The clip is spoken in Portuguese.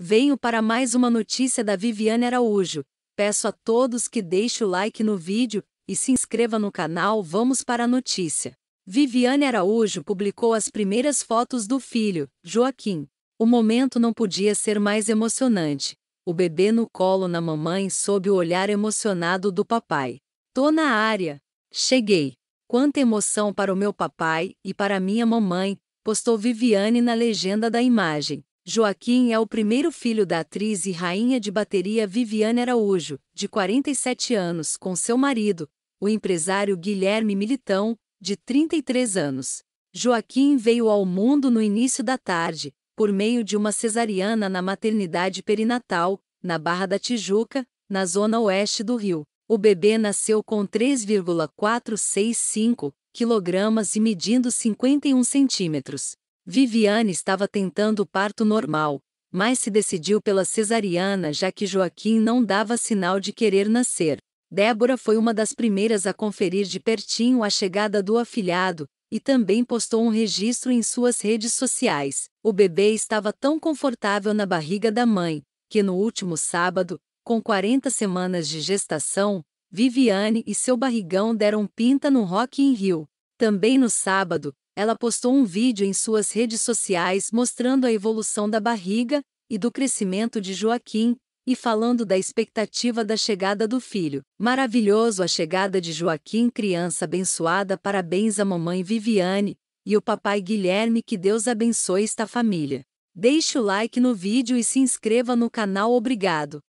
Venho para mais uma notícia da Viviane Araújo. Peço a todos que deixe o like no vídeo e se inscreva no canal. Vamos para a notícia. Viviane Araújo publicou as primeiras fotos do filho, Joaquim. O momento não podia ser mais emocionante. O bebê no colo na mamãe sob o olhar emocionado do papai. Tô na área. Cheguei. Quanta emoção para o meu papai e para minha mamãe, postou Viviane na legenda da imagem. Joaquim é o primeiro filho da atriz e rainha de bateria Viviane Araújo, de 47 anos, com seu marido, o empresário Guilherme Militão, de 33 anos. Joaquim veio ao mundo no início da tarde, por meio de uma cesariana na maternidade perinatal, na Barra da Tijuca, na zona oeste do Rio. O bebê nasceu com 3,465 kg e medindo 51 centímetros. Viviane estava tentando o parto normal, mas se decidiu pela cesariana já que Joaquim não dava sinal de querer nascer. Débora foi uma das primeiras a conferir de pertinho a chegada do afilhado e também postou um registro em suas redes sociais. O bebê estava tão confortável na barriga da mãe que no último sábado, com 40 semanas de gestação, Viviane e seu barrigão deram pinta no Rock in Rio. Também no sábado, ela postou um vídeo em suas redes sociais mostrando a evolução da barriga e do crescimento de Joaquim, e falando da expectativa da chegada do filho. Maravilhoso a chegada de Joaquim, criança abençoada, parabéns à mamãe Viviane e o papai Guilherme, que Deus abençoe esta família. Deixe o like no vídeo e se inscreva no canal, obrigado.